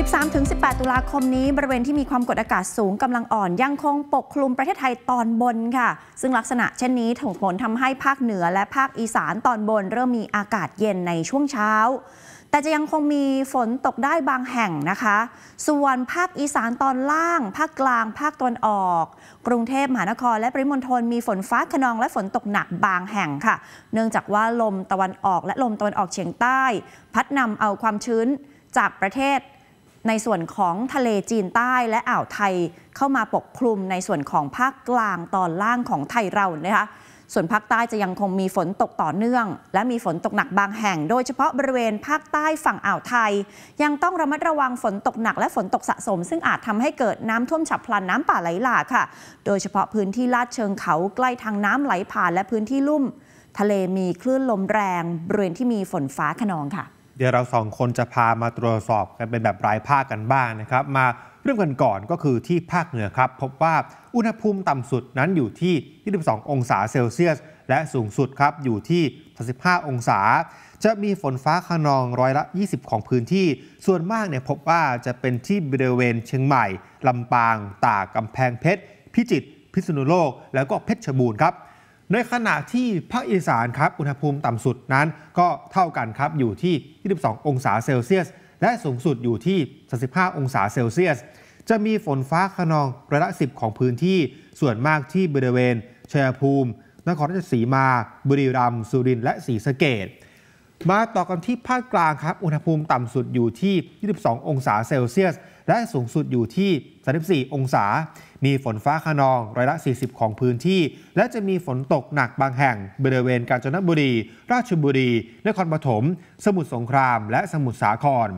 13-18 ตุลาคมนี้บริเวณที่มีความกดอากาศสูงกำลังอ่อน ยังคงปกคลุมประเทศไทยตอนบนค่ะ ซึ่งลักษณะเช่นนี้ถงผลทำให้ภาคเหนือและภาคอีสานตอนบนเริ่มมีอากาศเย็นในช่วงเช้า แต่จะยังคงมีฝนตกได้บางแห่งนะคะ ส่วนภาคอีสานตอนล่าง ภาคกลางภาคตะวันออก กรุงเทพมหานครและปริมณฑลมีฝนฟ้าขนองและฝนตกหนักบางแห่งค่ะ เนื่องจากว่าลมตะวันออกและลมตะวันออกเฉียงใต้ พัดนำเอาความชื้นจากประเทศในส่วนของทะเลจีนใต้และอ่าวไทยเข้ามาปกคลุมในส่วนของภาคกลางตอนล่างของไทยเรานะคะส่วนภาคใต้จะยังคงมีฝนตกต่อเนื่อง และมีฝนตกหนักบางแห่ง โดยเฉพาะบริเวณภาคใต้ฝั่งอ่าวไทย ยังต้องระมัดระวังฝนตกหนักและฝนตกสะสม ซึ่งอาจทำให้เกิดน้ำท่วมฉับพลันน้ำป่าไหลหลากค่ะ โดยเฉพาะพื้นที่ลาดเชิงเขาใกล้ทางน้ำไหลผ่านและพื้นที่ลุ่ม ทะเลมีคลื่นลมแรงบริเวณที่มีฝนฟ้าขนองค่ะเดี๋ยวเราสองคนจะพามาตรวจสอบกันเป็นแบบรายภาคกันบ้างนะครับ มาเริ่มกันก่อนก็คือที่ภาคเหนือครับ พบว่าอุณหภูมิต่ำสุดนั้นอยู่ที่ 22 องศาเซลเซียส และสูงสุดครับอยู่ที่ 35 องศา จะมีฝนฟ้าขนองร้อยละ 20 ของพื้นที่ ส่วนมากเนี่ยพบว่าจะเป็นที่บริเวณเชียงใหม่ ลำปาง ตากกำแพงเพชร พิจิตรพิษณุโลก แล้วก็เพชรบูรณ์ครับในขณะที่ภาคอีสานครับอุณหภูมิต่ำสุดนั้นก็เท่ากันครับอยู่ที่ 22 องศาเซลเซียสและสูงสุดอยู่ที่35องศาเซลเซียส จะมีฝนฟ้าขนองระดับ10ของพื้นที่ส่วนมากที่บริเวณชัยภูมินครราชสีมาบุรีรัมย์สุรินทร์และศรีสะเกดมาต่อกันที่ภาคกลางครับ อุณหภูมิต่ำสุดอยู่ที่ 22 องศาเซลเซียสและสูงสุดอยู่ที่ 34 องศา มีฝนฟ้าขนองร้อยละ 40 ของพื้นที่ และจะมีฝนตกหนักบางแห่งบริเวณกาญจนบุรี ราชบุรีนครปฐมสมุทรสงครามและสมุทรสาคร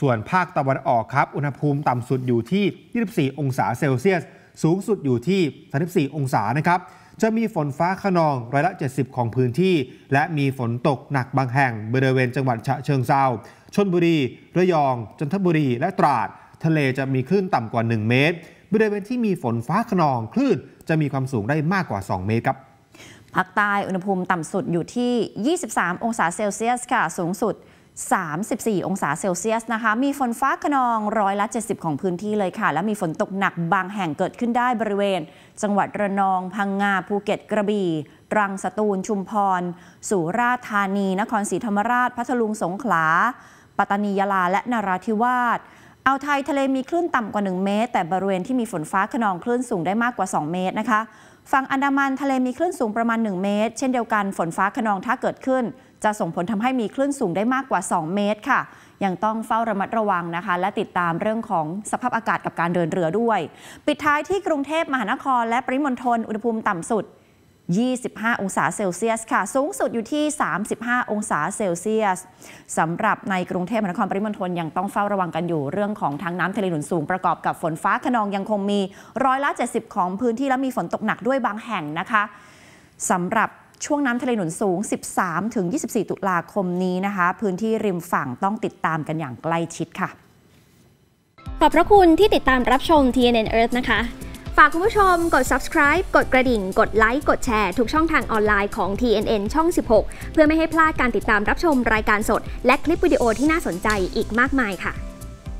ส่วนภาคตะวันออกครับ อุณหภูมิต่ำสุดอยู่ที่ 24 องศาเซลเซียส สูงสุดอยู่ที่ 34 องศา นะครับจะมีฝนฟ้าขนองร้อยละ 70 ของพื้นที่ และมีฝนตกหนักบางแห่งบริเวณจังหวัดฉะเชิงเซาชนบุรี ระยอง จันทบุรี และตราด ทะเลจะมีคลื่นต่ำกว่า 1 เมตร บริเวณที่มีฝนฟ้าขนองคลื่นจะมีความสูงได้มากกว่า 2 เมตรครับภาคใต้อุณหภูมิต่ำสุดอยู่ที่ 23 องศาเซลเซียสค่ะ สูงสุด34 องศาเซลเซียสนะคะ มีฝนฟ้าขนองร้อยละ 70 ของพื้นที่เลยค่ะ และมีฝนตกหนักบางแห่งเกิดขึ้นได้บริเวณ จังหวัดระนอง พังงา ภูเก็ตกระบี่ ตรังสตูล ชุมพรสุราษฎร์ธานี นครศรีธรรมราช พัทลุงสงขลา ปัตตานียาลา และนราธิวาสอ่าวไทยทะเลมีคลื่นต่ำกว่า 1 เมตร แต่บริเวณที่มีฝนฟ้าขนองคลื่นสูงได้มากกว่า 2 เมตรนะคะฝั่งอันดามันทะเลมีคลื่นสูงประมาณ 1 เมตร เช่นเดียวกันฝนฟ้าขนองถ้าเกิดขึ้น จะส่งผลทำให้มีคลื่นสูงได้มากกว่า 2 เมตรค่ะยังต้องเฝ้าระมัดระวังนะคะ และติดตามเรื่องของสภาพอากาศกับการเดินเรือด้วย ปิดท้ายที่กรุงเทพมหานคร และปริมณฑลอุณหภูมิต่ำสุด25 องศาเซลเซียส ค่ะ สูงสุดอยู่ที่ 35 องศาเซลเซียสสำหรับในกรุงเทพมหานครปริมณฑลยังต้องเฝ้าระวังกันอยู่เรื่องของทางน้ำทะเลหนุนสูงประกอบกับฝนฟ้าขนองยังคงมีร้อยละ 70 ของพื้นที่และมีฝนตกหนักด้วยบางแห่งนะคะ สำหรับช่วงน้ำทะเลหนุนสูง 13ถึง24 ตุลาคมนี้นะคะ พื้นที่ริมฝั่งต้องติดตามกันอย่างใกล้ชิดค่ะ ขอบพระคุณที่ติดตามรับชม TNN Earth นะคะฝากคุณผู้ชมกด subscribe กดกระดิ่ง กดไลค์ กดแชร์ทุกช่องทางออนไลน์ของ TNN ช่อง 16 เพื่อไม่ให้พลาดการติดตามรับชมรายการสด และคลิปวิดีโอที่น่าสนใจอีกมากมายค่ะ